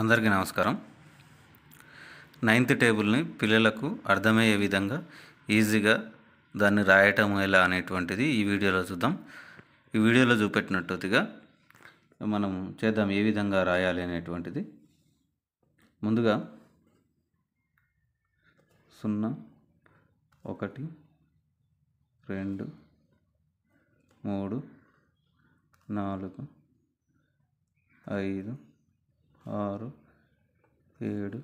అందరికీ నమస్కారం నైన్త్ టేబుల్ని పిల్లలకు అర్థమయ్యే విధంగా ఈజీగా దాన్ని రాయటం ఎలా అనేటువంటిది ఈ వీడియోలో చూద్దాం ఈ వీడియోలో చూపెట్టినట్టుగా మనం చేద్దాం ఏ విధంగా రాయాలి అనేటువంటిది ముందుగా సున్నా ఒకటి రెండు మూడు నాలుగు ఐదు ఆరు ఏడు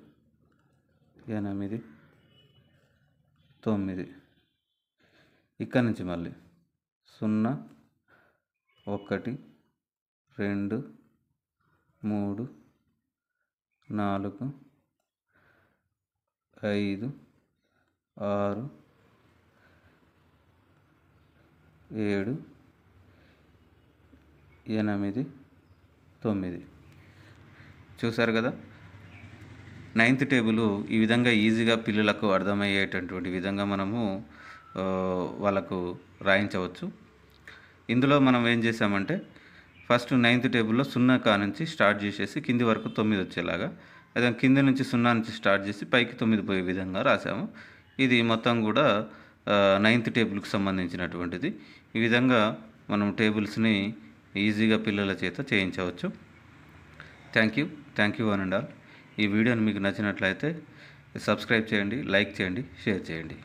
ఎనిమిది తొమ్మిది ఇక్కడ నుంచి మళ్ళీ సున్నా ఒకటి రెండు మూడు నాలుగు ఐదు ఆరు ఏడు ఎనిమిది తొమ్మిది చూసారు కదా నైన్త్ టేబుల్ ఈ విధంగా ఈజీగా పిల్లలకు అర్థమయ్యేటటువంటి విధంగా మనము వాళ్ళకు రాయించవచ్చు ఇందులో మనం ఏం చేసామంటే ఫస్ట్ నైన్త్ టేబుల్లో సున్నా కా నుంచి స్టార్ట్ చేసేసి కింది వరకు తొమ్మిది వచ్చేలాగా అదే కింద నుంచి సున్నా నుంచి స్టార్ట్ చేసి పైకి తొమ్మిది పోయే విధంగా రాసాము ఇది మొత్తం కూడా నైన్త్ టేబుల్కి సంబంధించినటువంటిది ఈ విధంగా మనం టేబుల్స్ని ఈజీగా పిల్లల చేత చేయించవచ్చు thank you thank you one and all ఈ వీడియోని మీకు నచ్చినట్లయితే సబ్స్క్రైబ్ చేయండి లైక్ చేయండి షేర్ చేయండి